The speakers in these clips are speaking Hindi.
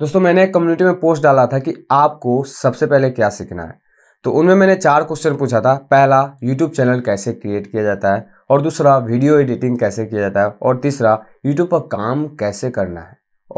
दोस्तों मैंने एक कम्युनिटी में पोस्ट डाला था कि आपको सबसे पहले क्या सीखना है तो उनमें मैंने चार क्वेश्चन पूछा था पहला यूट्यूब चैनल कैसे क्रिएट किया जाता है और दूसरा वीडियो एडिटिंग कैसे किया जाता है और तीसरा यूट्यूब पर काम कैसे करना है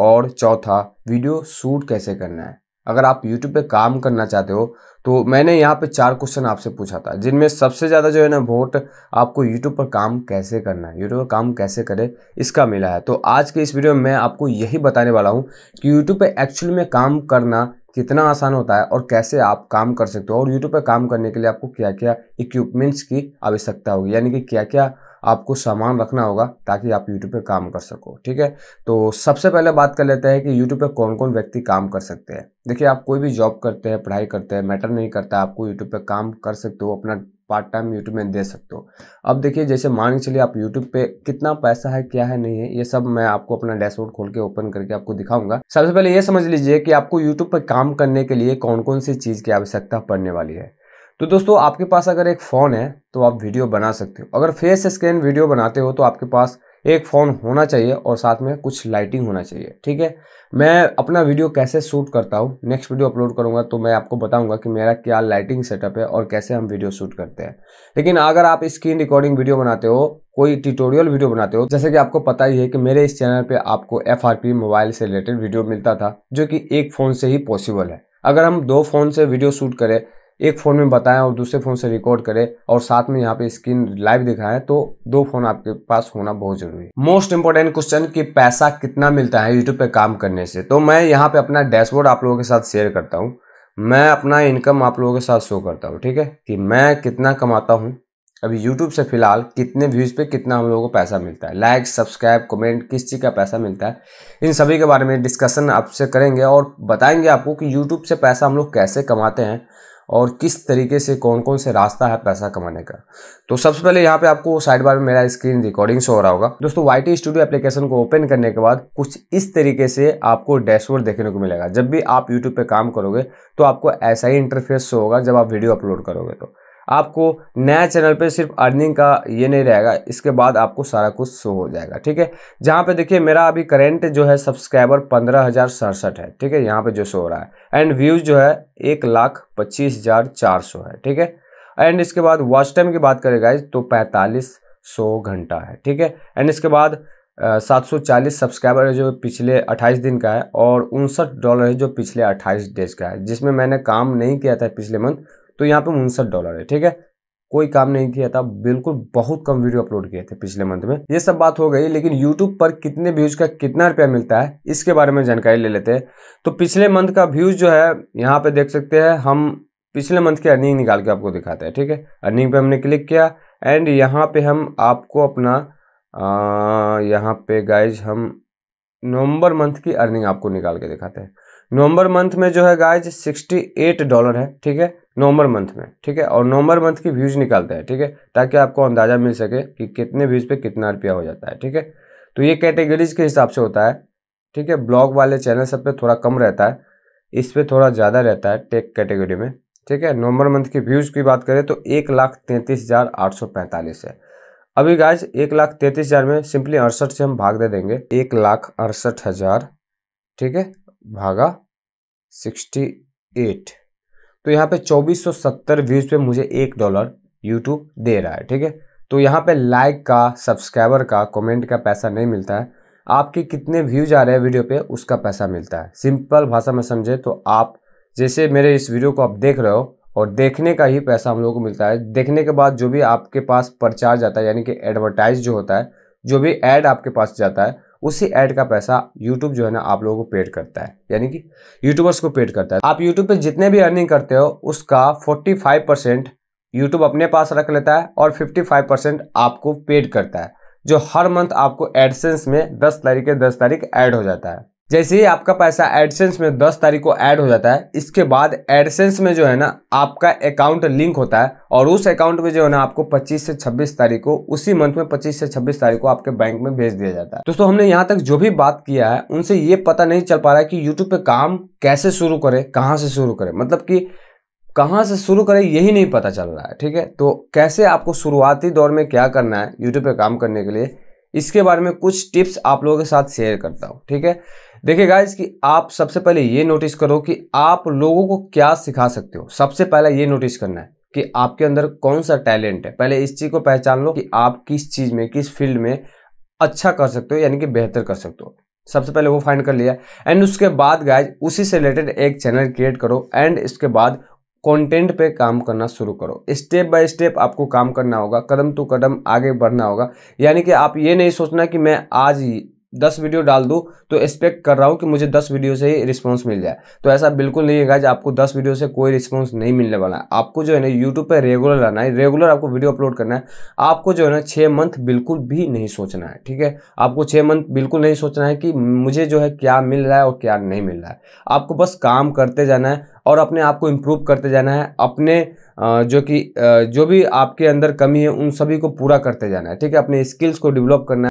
और चौथा वीडियो शूट कैसे करना है अगर आप यूट्यूब पर काम करना चाहते हो तो मैंने यहाँ पे चार क्वेश्चन आपसे पूछा था जिनमें सबसे ज़्यादा जो है ना वोट आपको यूट्यूब पर काम कैसे करना है यूट्यूब पर काम कैसे करें इसका मिला है तो आज के इस वीडियो में मैं आपको यही बताने वाला हूँ कि यूट्यूब पर एक्चुअल में काम करना कितना आसान होता है और कैसे आप काम कर सकते हो और यूट्यूब पर काम करने के लिए आपको क्या क्या इक्विपमेंट्स की आवश्यकता होगी यानी कि क्या क्या आपको सामान रखना होगा ताकि आप यूट्यूब पे काम कर सको ठीक है तो सबसे पहले बात कर लेते हैं कि यूट्यूब पे कौन कौन व्यक्ति काम कर सकते हैं देखिए आप कोई भी जॉब करते हैं पढ़ाई करते हैं मैटर नहीं करता आपको यूट्यूब पे काम कर सकते हो अपना पार्ट टाइम यूट्यूब में दे सकते हो अब देखिए जैसे मान के चलिए आप यूट्यूब पे कितना पैसा है क्या है नहीं है ये सब मैं आपको अपना डैशबोर्ड खोल के ओपन करके आपको दिखाऊंगा सबसे पहले ये समझ लीजिए कि आपको यूट्यूब पर काम करने के लिए कौन कौन सी चीज़ की आवश्यकता पड़ने वाली है तो दोस्तों आपके पास अगर एक फ़ोन है तो आप वीडियो बना सकते हो अगर फेस स्कैन वीडियो बनाते हो तो आपके पास एक फ़ोन होना चाहिए और साथ में कुछ लाइटिंग होना चाहिए ठीक है मैं अपना वीडियो कैसे शूट करता हूँ नेक्स्ट वीडियो अपलोड करूँगा तो मैं आपको बताऊँगा कि मेरा क्या लाइटिंग सेटअप है और कैसे हम वीडियो शूट करते हैं लेकिन अगर आप स्क्रीन रिकॉर्डिंग वीडियो बनाते हो कोई ट्यूटोरियल वीडियो बनाते हो जैसे कि आपको पता ही है कि मेरे इस चैनल पर आपको एफ मोबाइल से रिलेटेड वीडियो मिलता था जो कि एक फ़ोन से ही पॉसिबल है अगर हम दो फ़ोन से वीडियो शूट करें एक फ़ोन में बताएं और दूसरे फ़ोन से रिकॉर्ड करें और साथ में यहाँ पे स्क्रीन लाइव दिखाएं तो दो फ़ोन आपके पास होना बहुत ज़रूरी है मोस्ट इंपॉर्टेंट क्वेश्चन कि पैसा कितना मिलता है यूट्यूब पे काम करने से तो मैं यहाँ पे अपना डैशबोर्ड आप लोगों के साथ शेयर करता हूँ मैं अपना इनकम आप लोगों के साथ शो करता हूँ ठीक है कि मैं कितना कमाता हूँ अभी यूट्यूब से फिलहाल कितने व्यूज़ पर कितना हम लोगों को पैसा मिलता है लाइक सब्सक्राइब कमेंट किस चीज़ का पैसा मिलता है इन सभी के बारे में डिस्कशन आपसे करेंगे और बताएंगे आपको कि यूट्यूब से पैसा हम लोग कैसे कमाते हैं और किस तरीके से कौन कौन से रास्ता है पैसा कमाने का तो सबसे पहले यहाँ पे आपको साइड बार में मेरा स्क्रीन रिकॉर्डिंग शो हो रहा होगा दोस्तों वाई टी स्टूडियो एप्लीकेशन को ओपन करने के बाद कुछ इस तरीके से आपको डैशबोर्ड देखने को मिलेगा जब भी आप यूट्यूब पर काम करोगे तो आपको ऐसा ही इंटरफेस शो होगा जब आप वीडियो अपलोड करोगे तो आपको नया चैनल पे सिर्फ अर्निंग का ये नहीं रहेगा इसके बाद आपको सारा कुछ शो हो जाएगा ठीक है जहाँ पे देखिए मेरा अभी करेंट जो है सब्सक्राइबर पंद्रह हज़ार सड़सठ है ठीक है यहाँ पे जो शो हो रहा है एंड व्यूज़ जो है एक लाख पच्चीस हज़ार चार सौ है ठीक है एंड इसके बाद वॉच टाइम की बात करेगा तो पैंतालीस सौ घंटा है ठीक है एंड इसके बाद सात सौ चालीस सब्सक्राइबर है जो पिछले अट्ठाईस दिन का है और उनसठ डॉलर है जो पिछले अट्ठाईस डेज का है जिसमें मैंने काम नहीं किया था पिछले मंथ तो यहाँ पे उनसठ डॉलर है ठीक है कोई काम नहीं किया था बिल्कुल बहुत कम वीडियो अपलोड किए थे पिछले मंथ में ये सब बात हो गई लेकिन यूट्यूब पर कितने व्यूज का कितना रुपया मिलता है इसके बारे में जानकारी ले लेते हैं तो पिछले मंथ का व्यूज जो है यहाँ पे देख सकते हैं हम पिछले मंथ की अर्निंग निकाल के आपको दिखाते हैं ठीक है अर्निंग पे हमने क्लिक किया एंड यहाँ पे हम आपको अपना यहाँ पे गाइज हम नवंबर मंथ की अर्निंग आपको निकाल के दिखाते हैं नवंबर मंथ में जो है गाइज 68 डॉलर है ठीक है नवंबर मंथ में ठीक है और नवंबर मंथ की व्यूज निकालता है ठीक है ताकि आपको अंदाजा मिल सके कि कितने व्यूज पे कितना रुपया हो जाता है ठीक है तो ये कैटेगरीज के हिसाब से होता है ठीक है ब्लॉग वाले चैनल सब पे थोड़ा कम रहता है इस पर थोड़ा ज़्यादा रहता है टेक कैटेगरी में ठीक है नवंबर मंथ की व्यूज़ की बात करें तो एक लाख तैंतीस हज़ार आठ सौ पैंतालीस है अभी गाइज एक लाख तैंतीस हज़ार में सिंपली अड़सठ से हम भाग दे देंगे एक लाख अड़सठ हज़ार ठीक है भागा सिक्सटी एट तो यहाँ पे चौबीस सौ सत्तर व्यूज़ पे मुझे एक डॉलर यूट्यूब दे रहा है ठीक है तो यहाँ पे लाइक का सब्सक्राइबर का कमेंट का पैसा नहीं मिलता है आपके कितने व्यूज आ रहे हैं वीडियो पे उसका पैसा मिलता है सिंपल भाषा में समझे तो आप जैसे मेरे इस वीडियो को आप देख रहे हो और देखने का ही पैसा हम लोगों को मिलता है देखने के बाद जो भी आपके पास प्रचार जाता है यानी कि एडवर्टाइज जो होता है जो भी एड आपके पास जाता है उसी ऐड का पैसा यूट्यूब जो है ना आप लोगों को पेड करता है यानी कि यूट्यूबर्स को पेड करता है आप यूट्यूब पे जितने भी अर्निंग करते हो उसका 45 परसेंट यूट्यूब अपने पास रख लेता है और 55 परसेंट आपको पेड करता है जो हर मंथ आपको एडसेंस में दस तारीख के दस तारीख ऐड हो जाता है जैसे ही आपका पैसा एडसेंस में दस तारीख को ऐड हो जाता है इसके बाद एडसेंस में जो है ना आपका अकाउंट लिंक होता है और उस अकाउंट में जो है ना आपको 25 से 26 तारीख को उसी मंथ में 25 से 26 तारीख को आपके बैंक में भेज दिया जाता है दोस्तों हमने यहाँ तक जो भी बात किया है उनसे ये पता नहीं चल पा रहा है कि यूट्यूब पे काम कैसे शुरू करे कहाँ से शुरू करे मतलब कि कहाँ से शुरू करें यही नहीं पता चल रहा है ठीक है तो कैसे आपको शुरुआती दौर में क्या करना है यूट्यूब पे काम करने के लिए इसके बारे में कुछ टिप्स आप लोगों के साथ शेयर करता हूँ ठीक है देखिए गाइज कि आप सबसे पहले ये नोटिस करो कि आप लोगों को क्या सिखा सकते हो सबसे पहले ये नोटिस करना है कि आपके अंदर कौन सा टैलेंट है पहले इस चीज़ को पहचान लो कि आप किस चीज़ में किस फील्ड में अच्छा कर सकते हो यानी कि बेहतर कर सकते हो सबसे पहले वो फाइंड कर लिया एंड उसके बाद गाइज उसी से रिलेटेड एक चैनल क्रिएट करो एंड इसके बाद कंटेंट पे काम करना शुरू करो स्टेप बाय स्टेप आपको काम करना होगा कदम टू कदम आगे बढ़ना होगा यानी कि आप ये नहीं सोचना कि मैं आज दस वीडियो डाल दूँ तो एक्सपेक्ट कर रहा हूँ कि मुझे दस वीडियो से ही रिस्पॉन्स मिल जाए तो ऐसा बिल्कुल नहीं है गाइज आपको दस वीडियो से कोई रिस्पॉन्स नहीं मिलने वाला है आपको जो है ना यूट्यूब पर रेगुलर रहना है रेगुलर आपको वीडियो अपलोड करना है आपको जो है ना छः मंथ बिल्कुल भी नहीं सोचना है ठीक है आपको छः मंथ बिल्कुल नहीं सोचना है कि मुझे जो है क्या मिल रहा है और क्या नहीं मिल रहा है आपको बस काम करते जाना है और अपने आप को इम्प्रूव करते जाना है अपने जो कि जो भी आपके अंदर कमी है उन सभी को पूरा करते जाना है ठीक है अपने स्किल्स को डेवलप करना है